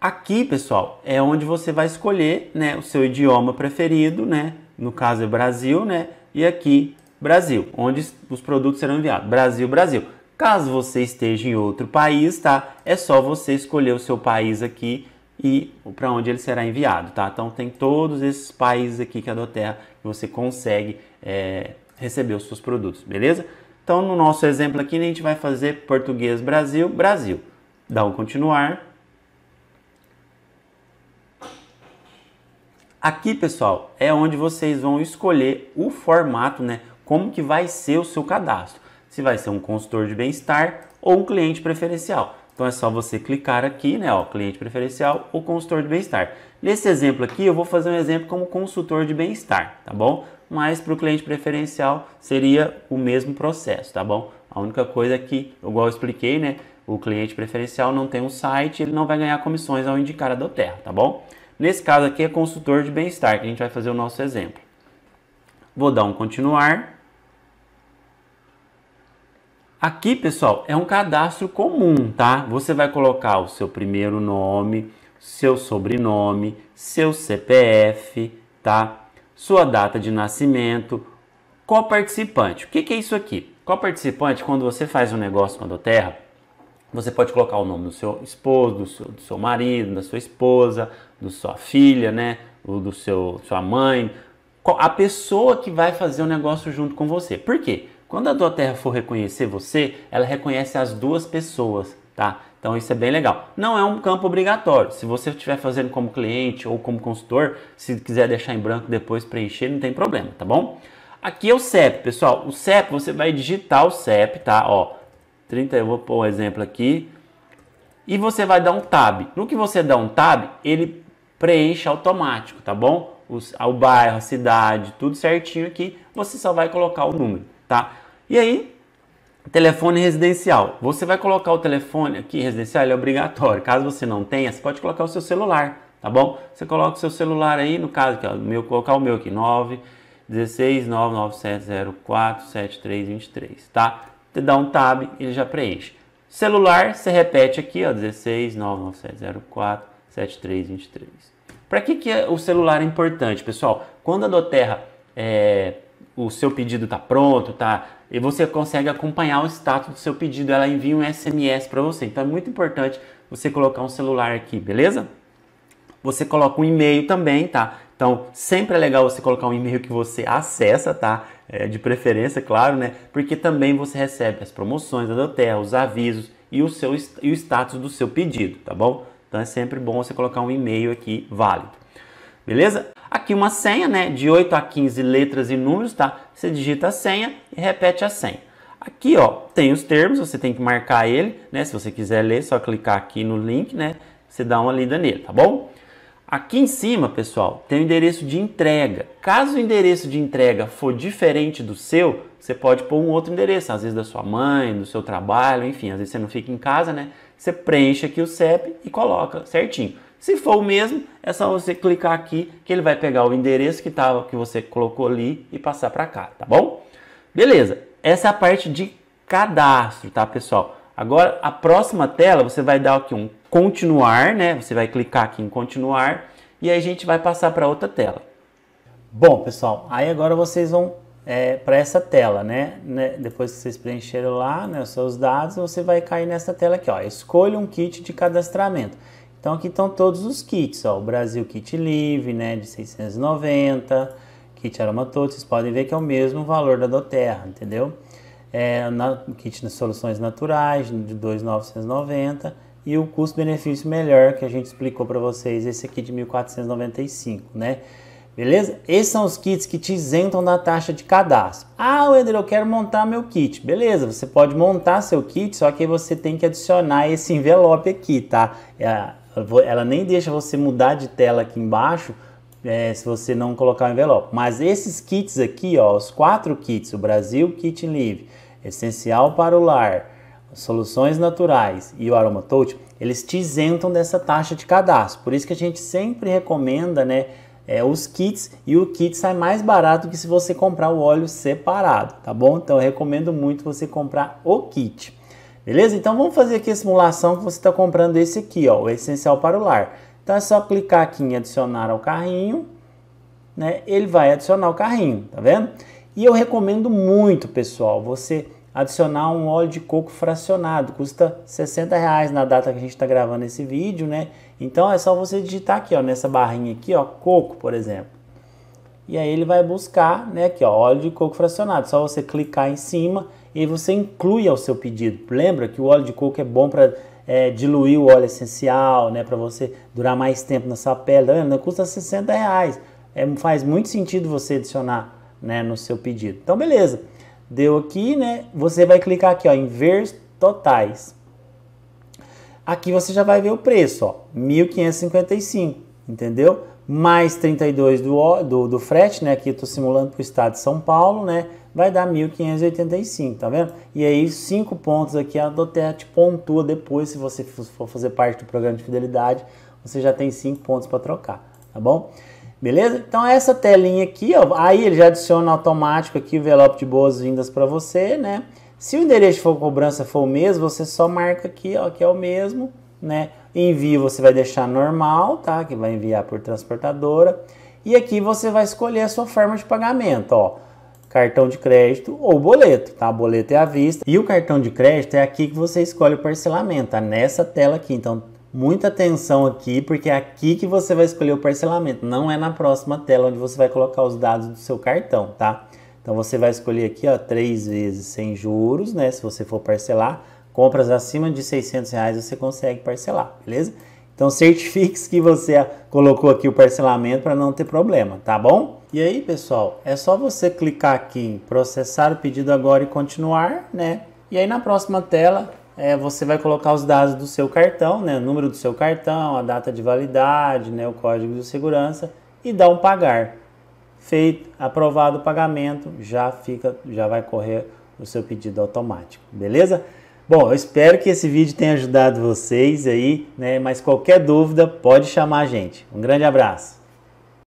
Aqui, pessoal, é onde você vai escolher né, o seu idioma preferido, né? No caso é Brasil, né? E aqui, Brasil, onde os produtos serão enviados. Brasil, Brasil. Caso você esteja em outro país, tá? É só você escolher o seu país aqui e para onde ele será enviado, tá? Então tem todos esses países aqui que a Doterra que você consegue é, receber os seus produtos, beleza? Então no nosso exemplo aqui a gente vai fazer português Brasil, Brasil. Dá um continuar. Aqui, pessoal, é onde vocês vão escolher o formato, né? Como que vai ser o seu cadastro. Se vai ser um consultor de bem-estar ou um cliente preferencial. Então é só você clicar aqui, né, ó, cliente preferencial ou consultor de bem-estar. Nesse exemplo aqui, eu vou fazer um exemplo como consultor de bem-estar, tá bom? Mas para o cliente preferencial seria o mesmo processo, tá bom? A única coisa é que, igual eu expliquei, né, o cliente preferencial não tem um site, ele não vai ganhar comissões ao indicar a Doterra, tá bom? Nesse caso aqui é consultor de bem-estar, que a gente vai fazer o nosso exemplo. Vou dar um continuar. Aqui, pessoal, é um cadastro comum, tá? Você vai colocar o seu primeiro nome, seu sobrenome, seu CPF, tá? Sua data de nascimento, participante O que, que é isso aqui? participante quando você faz um negócio com a Doterra, você pode colocar o nome do seu esposo, do seu, do seu marido, da sua esposa, da sua filha, né? Ou do seu sua mãe, a pessoa que vai fazer o negócio junto com você. Por quê? Quando a Terra for reconhecer você, ela reconhece as duas pessoas, tá? Então isso é bem legal. Não é um campo obrigatório. Se você estiver fazendo como cliente ou como consultor, se quiser deixar em branco depois preencher, não tem problema, tá bom? Aqui é o CEP, pessoal. O CEP, você vai digitar o CEP, tá? Ó, 30, eu vou pôr o um exemplo aqui. E você vai dar um tab. No que você dá um tab, ele preenche automático, tá bom? O, o bairro, a cidade, tudo certinho aqui. Você só vai colocar o número, tá? E aí, telefone residencial. Você vai colocar o telefone aqui, residencial, ele é obrigatório. Caso você não tenha, você pode colocar o seu celular, tá bom? Você coloca o seu celular aí, no caso aqui, ó, meu, colocar o meu aqui, 9 16 997047323, tá? você dá um tab, ele já preenche. Celular, você repete aqui, ó, 16 7323. Para que, que é o celular é importante, pessoal? Quando a Doterra, é, o seu pedido está pronto, tá, e você consegue acompanhar o status do seu pedido, ela envia um SMS para você. Então é muito importante você colocar um celular aqui, beleza? Você coloca um e-mail também, tá? Então, sempre é legal você colocar um e-mail que você acessa, tá? É, de preferência, claro, né? Porque também você recebe as promoções da Doterra, os avisos e o, seu, e o status do seu pedido, tá bom? Então é sempre bom você colocar um e-mail aqui válido. Beleza? Aqui uma senha, né? De 8 a 15 letras e números, tá? Você digita a senha e repete a senha. Aqui, ó, tem os termos, você tem que marcar ele, né? Se você quiser ler, é só clicar aqui no link, né? Você dá uma lida nele, tá bom? Aqui em cima, pessoal, tem o endereço de entrega. Caso o endereço de entrega for diferente do seu, você pode pôr um outro endereço, às vezes da sua mãe, do seu trabalho, enfim, às vezes você não fica em casa, né? Você preenche aqui o CEP e coloca certinho. Se for o mesmo, é só você clicar aqui que ele vai pegar o endereço que, tava, que você colocou ali e passar para cá, tá bom? Beleza, essa é a parte de cadastro, tá pessoal? Agora, a próxima tela, você vai dar aqui um continuar, né? Você vai clicar aqui em continuar e aí a gente vai passar para outra tela. Bom, pessoal, aí agora vocês vão é, para essa tela, né? né? Depois que vocês preencheram lá né, os seus dados, você vai cair nessa tela aqui, ó. Escolha um kit de cadastramento. Então aqui estão todos os kits, ó. O Brasil Kit Live, né, de 690, kit Aromatoto, vocês podem ver que é o mesmo valor da Doterra, entendeu? É, na, kit de soluções naturais de 2,990 e o custo-benefício melhor que a gente explicou para vocês, esse aqui de 1.495, né? Beleza? Esses são os kits que te isentam da taxa de cadastro. Ah, Wender, eu quero montar meu kit. Beleza, você pode montar seu kit, só que você tem que adicionar esse envelope aqui, tá? É, ela nem deixa você mudar de tela aqui embaixo é, se você não colocar o envelope. Mas esses kits aqui, ó, os quatro kits, o Brasil Kit Live, Essencial para o Lar, soluções naturais e o aromatouch, eles te isentam dessa taxa de cadastro. Por isso que a gente sempre recomenda, né, é, os kits e o kit sai mais barato que se você comprar o óleo separado, tá bom? Então eu recomendo muito você comprar o kit. Beleza? Então vamos fazer aqui a simulação que você está comprando esse aqui, ó, o essencial para o lar. Então é só clicar aqui em adicionar ao carrinho, né? Ele vai adicionar o carrinho, tá vendo? E eu recomendo muito, pessoal, você adicionar um óleo de coco fracionado, custa 60 reais na data que a gente está gravando esse vídeo, né? Então é só você digitar aqui, ó, nessa barrinha aqui, ó, coco, por exemplo. E aí ele vai buscar, né, aqui, ó, óleo de coco fracionado. Só você clicar em cima e você inclui ao seu pedido. Lembra que o óleo de coco é bom para é, diluir o óleo essencial, né, para você durar mais tempo na sua pele. Tá vendo? Custa 60 reais. É, faz muito sentido você adicionar, né, no seu pedido. Então beleza. Deu aqui, né? Você vai clicar aqui ó, em ver totais. Aqui você já vai ver o preço, ó, 1.555, entendeu? Mais 32 do, do, do frete, né? Aqui eu tô simulando para o estado de São Paulo, né? Vai dar 1.585, tá vendo? E aí, cinco pontos aqui, a Doterra te pontua depois, se você for fazer parte do programa de fidelidade, você já tem cinco pontos para trocar, tá bom? Beleza? Então essa telinha aqui, ó, aí ele já adiciona automático aqui o envelope de boas-vindas para você, né? Se o endereço de cobrança for o mesmo, você só marca aqui, ó, que é o mesmo, né? Envio você vai deixar normal, tá? Que vai enviar por transportadora. E aqui você vai escolher a sua forma de pagamento, ó. Cartão de crédito ou boleto, tá? Boleto é à vista. E o cartão de crédito é aqui que você escolhe o parcelamento, tá? Nessa tela aqui. Então, Muita atenção aqui, porque é aqui que você vai escolher o parcelamento, não é na próxima tela onde você vai colocar os dados do seu cartão, tá? Então você vai escolher aqui, ó, três vezes sem juros, né? Se você for parcelar, compras acima de 600 reais você consegue parcelar, beleza? Então certifique-se que você colocou aqui o parcelamento para não ter problema, tá bom? E aí, pessoal, é só você clicar aqui em processar o pedido agora e continuar, né? E aí na próxima tela é, você vai colocar os dados do seu cartão, né, o número do seu cartão, a data de validade, né, o código de segurança e dá um pagar. Feito, aprovado o pagamento, já fica, já vai correr o seu pedido automático, beleza? Bom, eu espero que esse vídeo tenha ajudado vocês aí, né? Mas qualquer dúvida pode chamar a gente. Um grande abraço.